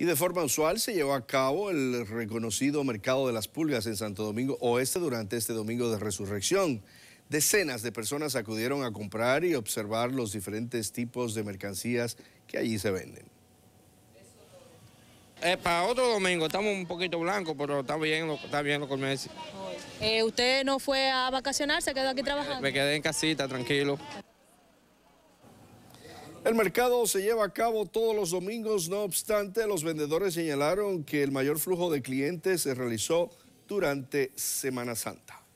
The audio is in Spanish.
Y de forma usual se llevó a cabo el reconocido mercado de las pulgas en Santo Domingo Oeste durante este domingo de resurrección. Decenas de personas acudieron a comprar y observar los diferentes tipos de mercancías que allí se venden. Eh, para otro domingo, estamos un poquito blancos, pero está bien, está bien eh, ¿Usted no fue a vacacionar? ¿Se quedó aquí trabajando? Me quedé en casita, tranquilo. El mercado se lleva a cabo todos los domingos, no obstante, los vendedores señalaron que el mayor flujo de clientes se realizó durante Semana Santa.